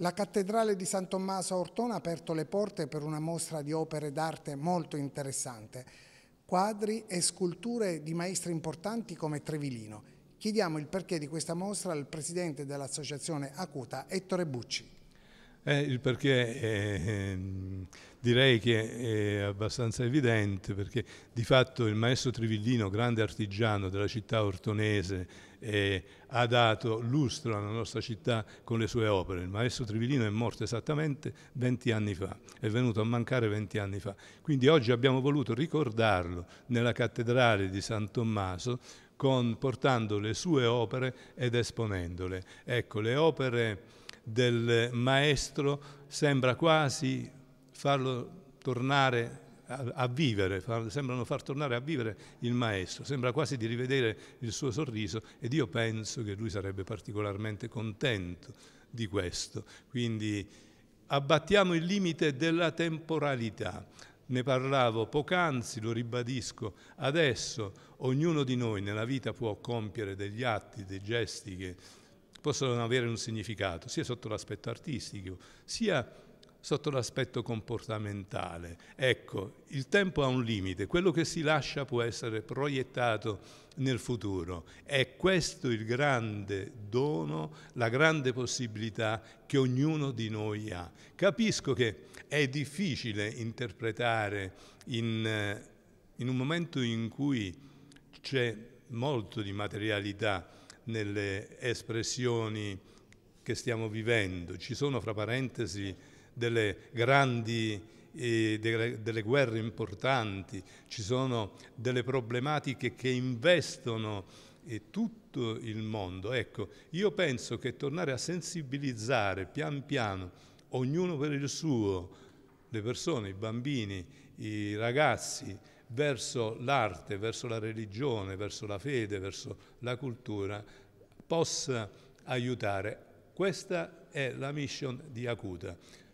La cattedrale di San Tommaso a Ortona ha aperto le porte per una mostra di opere d'arte molto interessante, quadri e sculture di maestri importanti come Trevilino. Chiediamo il perché di questa mostra al presidente dell'associazione Acuta, Ettore Bucci. Eh, il perché eh, ehm, direi che è abbastanza evidente, perché di fatto il maestro Trivillino, grande artigiano della città ortonese, eh, ha dato lustro alla nostra città con le sue opere. Il maestro Trivillino è morto esattamente 20 anni fa, è venuto a mancare 20 anni fa. Quindi oggi abbiamo voluto ricordarlo nella cattedrale di San Tommaso con, portando le sue opere ed esponendole. Ecco, le opere del maestro sembra quasi farlo tornare a, a vivere, far, sembrano far tornare a vivere il maestro, sembra quasi di rivedere il suo sorriso ed io penso che lui sarebbe particolarmente contento di questo. Quindi abbattiamo il limite della temporalità. Ne parlavo poc'anzi, lo ribadisco adesso, ognuno di noi nella vita può compiere degli atti, dei gesti che possono avere un significato, sia sotto l'aspetto artistico, sia sotto l'aspetto comportamentale. Ecco, il tempo ha un limite, quello che si lascia può essere proiettato nel futuro. È questo il grande dono, la grande possibilità che ognuno di noi ha. Capisco che è difficile interpretare in, eh, in un momento in cui c'è molto di materialità, nelle espressioni che stiamo vivendo. Ci sono, fra parentesi, delle grandi eh, delle, guerre importanti, ci sono delle problematiche che investono eh, tutto il mondo. Ecco, io penso che tornare a sensibilizzare pian piano, ognuno per il suo, le persone, i bambini, i ragazzi verso l'arte, verso la religione, verso la fede, verso la cultura, possa aiutare. Questa è la mission di Acuta.